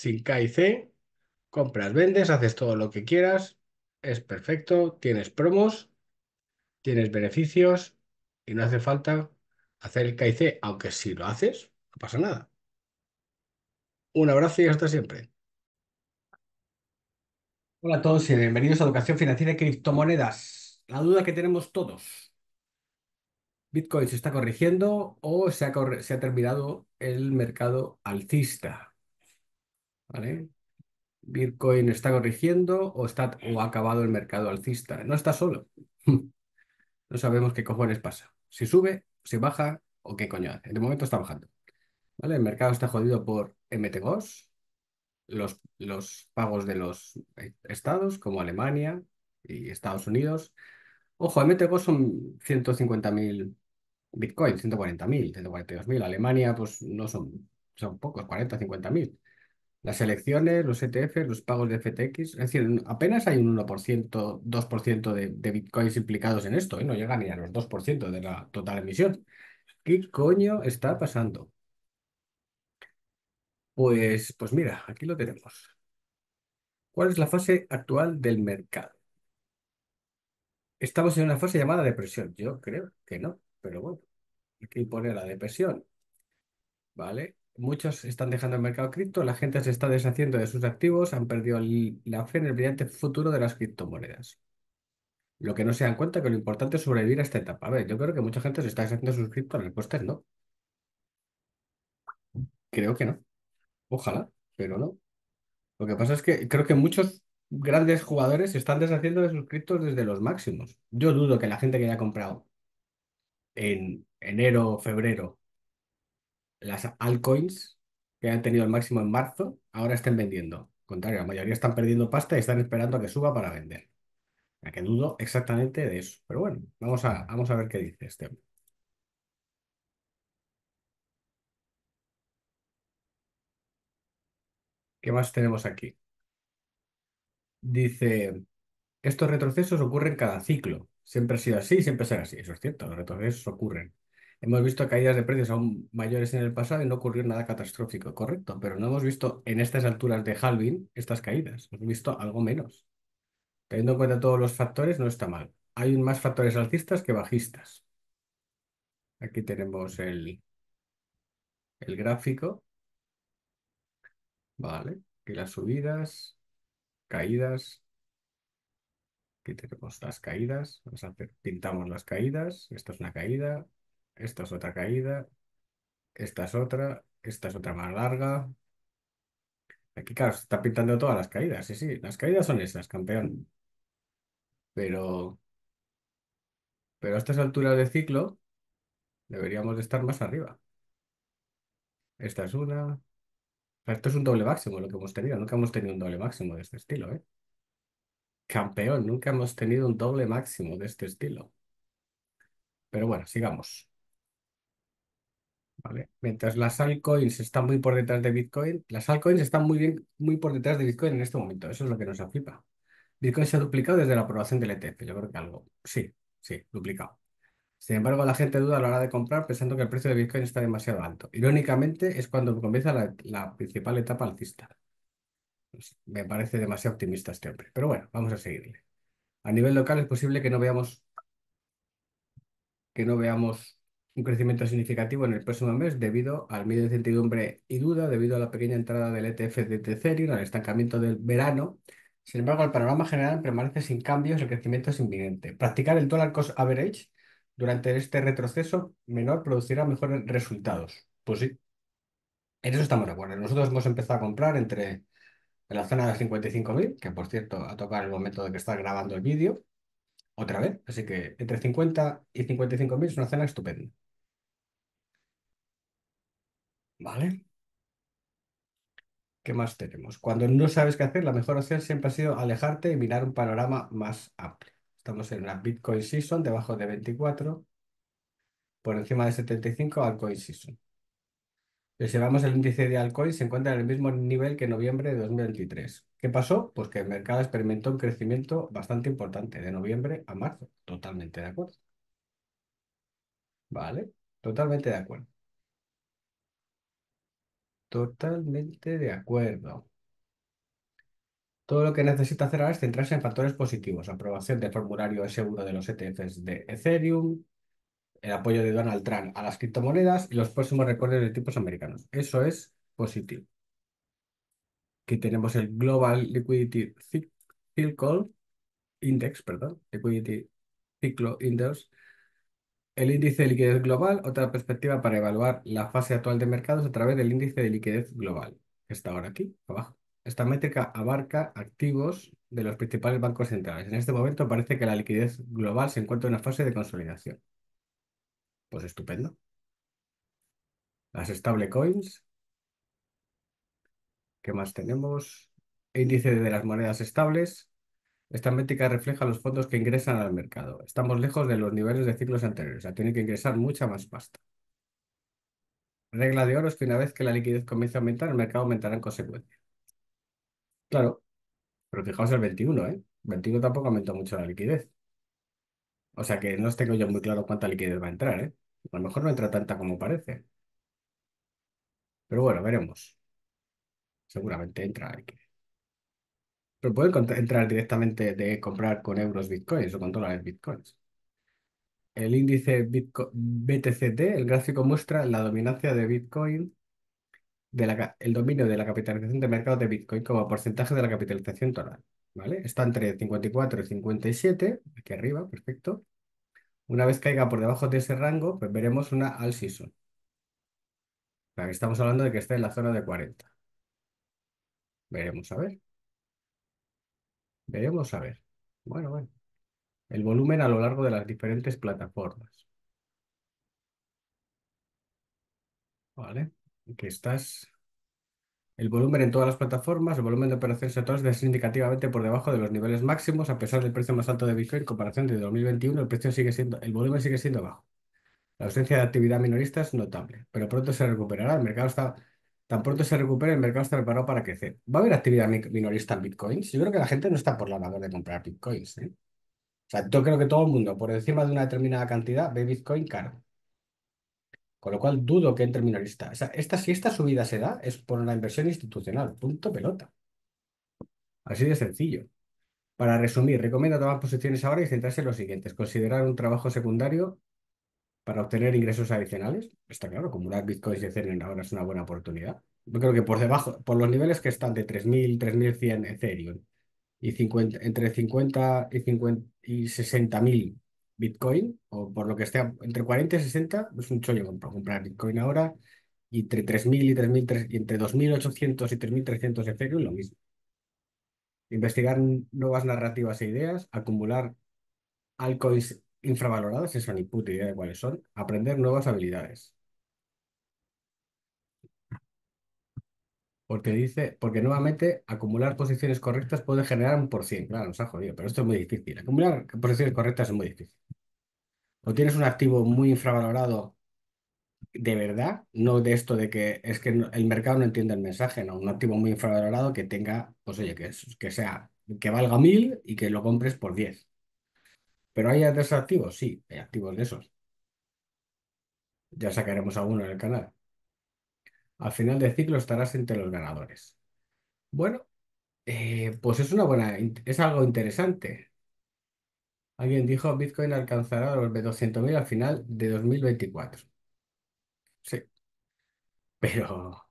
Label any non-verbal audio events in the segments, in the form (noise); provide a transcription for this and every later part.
sin K C, compras, vendes, haces todo lo que quieras, es perfecto, tienes promos, tienes beneficios y no hace falta hacer el K aunque si lo haces, no pasa nada. Un abrazo y hasta siempre. Hola a todos y bienvenidos a Educación Financiera y Criptomonedas. La duda que tenemos todos. ¿Bitcoin se está corrigiendo o se ha, se ha terminado el mercado alcista? ¿vale? Bitcoin está corrigiendo o, está, o ha acabado el mercado alcista. No está solo. (laughs) no sabemos qué cojones pasa. Si sube, si baja o qué coño hace. De momento está bajando. ¿Vale? El mercado está jodido por MTGOs, los, los pagos de los eh, estados como Alemania y Estados Unidos. Ojo, MTGOs son 150.000 Bitcoin, 140.000, 142.000. Alemania, pues no son, son pocos, 40, 50.000 las elecciones, los ETFs, los pagos de FTX. Es decir, apenas hay un 1%, 2% de, bitcoins implicados en esto, ¿eh? no llegan ni a los 2% de la total emisión. ¿Qué coño está pasando? Pues, pues mira, aquí lo tenemos. ¿Cuál es la fase actual del mercado? Estamos en una fase llamada depresión. Yo creo que no, pero bueno, hay que imponer la depresión. ¿Vale? Muchos están dejando el mercado cripto, la gente se está deshaciendo de sus activos, han perdido la fe en el brillante futuro de las criptomonedas. Lo que no se dan cuenta que lo importante es sobrevivir a esta etapa. A ver, yo creo que mucha gente se está deshaciendo de sus cripto, la respuesta es no. Creo que no. Ojalá, pero no. Lo que pasa es que creo que muchos grandes jugadores se están deshaciendo de sus criptos desde los máximos. Yo dudo que la gente que haya comprado en enero o febrero las altcoins que han tenido el máximo en marzo, ahora estén vendiendo. Al contrario, la mayoría están perdiendo pasta y están esperando a que suba para vender. A que dudo exactamente de eso. Pero bueno, vamos a, vamos a ver qué dice este hombre. ¿Qué más tenemos aquí? Dice, estos retrocesos ocurren cada ciclo. Siempre ha sido así, siempre será así. Eso es cierto, los retrocesos ocurren. Hemos visto caídas de precios aún mayores en el pasado y no ocurrió nada catastrófico, correcto, pero no hemos visto en estas alturas de halving estas caídas, hemos visto algo menos. Teniendo en cuenta todos los factores, no está mal. Hay más factores alcistas que bajistas. Aquí tenemos el, el gráfico. Vale, aquí las subidas, caídas. Aquí tenemos las caídas. Vamos a pintamos las caídas. Esta es una caída, esta es otra caída. Esta es otra. Esta es otra más larga. Aquí, claro, se está pintando todas las caídas. Sí, sí, las caídas son esas, campeón. Pero, pero a estas alturas de ciclo deberíamos de estar más arriba. Esta es una. Esto es un doble máximo lo que hemos tenido. Nunca hemos tenido un doble máximo de este estilo, ¿eh? Campeón, nunca hemos tenido un doble máximo de este estilo. Pero bueno, sigamos. Mientras las altcoins están muy por detrás de Bitcoin, las altcoins están muy bien, muy por detrás de Bitcoin en este momento. Eso es lo que nos aflipa, Bitcoin se ha duplicado desde la aprobación del ETF, yo creo que algo. Sí, sí, duplicado. Sin embargo, la gente duda a la hora de comprar pensando que el precio de Bitcoin está demasiado alto. Irónicamente, es cuando comienza la, principal etapa alcista. Pues, me parece demasiado optimista este hombre. Pero bueno, vamos a seguirle. A nivel local es posible que no veamos que no veamos un crecimiento significativo en el próximo mes debido al medio de incertidumbre y duda, debido a la pequeña entrada del ETF de y al estancamiento del verano. Sin embargo, el panorama general permanece sin cambios, el crecimiento es inminente. Practicar el dólar cost average durante este retroceso menor producirá mejores resultados. Pues sí, en eso estamos de acuerdo. Nosotros hemos empezado a comprar entre en la zona de 55.000, que por cierto, a tocar el momento de que está grabando el vídeo, otra vez. Así que entre 50 y 55 mil es una cena estupenda. ¿Vale? ¿Qué más tenemos? Cuando no sabes qué hacer, la mejor opción siempre ha sido alejarte y mirar un panorama más amplio. Estamos en una Bitcoin Season debajo de 24, por encima de 75 Altcoin Season. Observamos el índice de Altcoin se encuentra en el mismo nivel que noviembre de 2023. ¿Qué pasó? Pues que el mercado experimentó un crecimiento bastante importante de noviembre a marzo. Totalmente de acuerdo. ¿Vale? Totalmente de acuerdo. Totalmente de acuerdo. Todo lo que necesita hacer ahora es centrarse en factores positivos. Aprobación del formulario S1 de los ETFs de Ethereum, el apoyo de Donald Trump a las criptomonedas y los próximos recortes de tipos americanos. Eso es positivo que tenemos el Global Liquidity Cycle Index, perdón, Liquidity Ciclo Index, el índice de liquidez global, otra perspectiva para evaluar la fase actual de mercados a través del índice de liquidez global, está ahora aquí, abajo. Esta métrica abarca activos de los principales bancos centrales. En este momento parece que la liquidez global se encuentra en una fase de consolidación. Pues estupendo. Las stablecoins, ¿Qué más tenemos? Índice de las monedas estables. Esta métrica refleja los fondos que ingresan al mercado. Estamos lejos de los niveles de ciclos anteriores. O sea, tiene que ingresar mucha más pasta. Regla de oro es que una vez que la liquidez comience a aumentar, el mercado aumentará en consecuencia. Claro, pero fijaos el 21, ¿eh? El 21 tampoco aumentó mucho la liquidez. O sea que no tengo yo muy claro cuánta liquidez va a entrar, ¿eh? A lo mejor no entra tanta como parece. Pero bueno, veremos seguramente entra. aquí. Pero pueden entrar directamente de comprar con euros bitcoins o con dólares bitcoins. El índice BTCD, el gráfico muestra la dominancia de Bitcoin, de el dominio de la capitalización de mercado de Bitcoin como porcentaje de la capitalización total. ¿vale? Está entre 54 y 57, aquí arriba, perfecto. Una vez caiga por debajo de ese rango, pues veremos una all season. estamos hablando de que está en la zona de 40. Veremos a ver. Veremos a ver. Bueno, bueno. El volumen a lo largo de las diferentes plataformas. Vale. Aquí estás. El volumen en todas las plataformas, el volumen de operaciones todas es indicativamente por debajo de los niveles máximos, a pesar del precio más alto de Bitcoin en comparación de 2021, el precio sigue siendo, el volumen sigue siendo bajo. La ausencia de actividad minorista es notable, pero pronto se recuperará. El mercado está Tan pronto se recupere, el mercado está preparado para crecer. ¿Va a haber actividad minorista en bitcoins? Yo creo que la gente no está por la labor de comprar bitcoins. ¿eh? O sea, yo creo que todo el mundo, por encima de una determinada cantidad, ve bitcoin caro. Con lo cual dudo que entre minorista. O sea, esta, si esta subida se da, es por una inversión institucional. Punto pelota. Así de sencillo. Para resumir, recomiendo tomar posiciones ahora y centrarse en los siguientes. Considerar un trabajo secundario para obtener ingresos adicionales. Está claro, acumular bitcoins y Ethereum ahora es una buena oportunidad. Yo creo que por debajo, por los niveles que están de 3.000, 3.100 Ethereum y 50, entre 50 y, 50 y 60.000 bitcoin, o por lo que esté entre 40 y 60, es un chollo comprar bitcoin ahora. Y entre 3.000 y y entre 2.800 y 3.300 Ethereum, lo mismo. Investigar nuevas narrativas e ideas, acumular altcoins infravaloradas esa ni puta idea de cuáles son, aprender nuevas habilidades. Porque dice, porque nuevamente acumular posiciones correctas puede generar un por cien. Claro, nos ha jodido, pero esto es muy difícil. Acumular posiciones correctas es muy difícil. O tienes un activo muy infravalorado de verdad, no de esto de que es que el mercado no entiende el mensaje, no, un activo muy infravalorado que tenga, pues oye, que, que sea, que valga mil y que lo compres por diez ¿Pero hay activos? Sí, hay activos de esos. Ya sacaremos alguno en el canal. Al final del ciclo estarás entre los ganadores. Bueno, eh, pues es una buena, es algo interesante. Alguien dijo Bitcoin alcanzará los 200.000 al final de 2024. Sí. Pero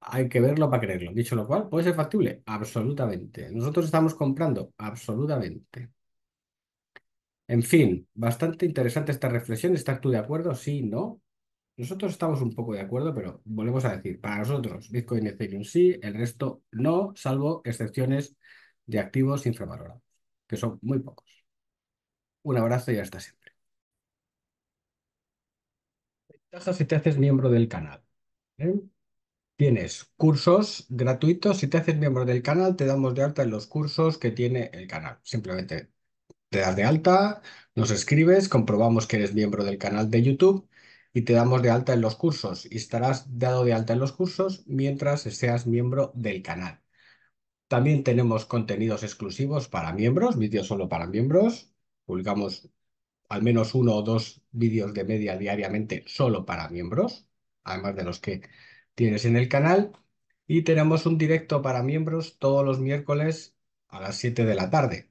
hay que verlo para creerlo. Dicho lo cual, ¿puede ser factible? Absolutamente. Nosotros estamos comprando, absolutamente. En fin, bastante interesante esta reflexión. ¿Estás tú de acuerdo? Sí, no. Nosotros estamos un poco de acuerdo, pero volvemos a decir, para nosotros Bitcoin y Ethereum sí, el resto no, salvo excepciones de activos infravalorados, que son muy pocos. Un abrazo y hasta siempre. si te haces miembro del canal. ¿eh? Tienes cursos gratuitos. Si te haces miembro del canal, te damos de alta en los cursos que tiene el canal. Simplemente te das de alta, nos escribes, comprobamos que eres miembro del canal de YouTube y te damos de alta en los cursos y estarás dado de alta en los cursos mientras seas miembro del canal. También tenemos contenidos exclusivos para miembros, vídeos solo para miembros. Publicamos al menos uno o dos vídeos de media diariamente solo para miembros, además de los que tienes en el canal. Y tenemos un directo para miembros todos los miércoles a las 7 de la tarde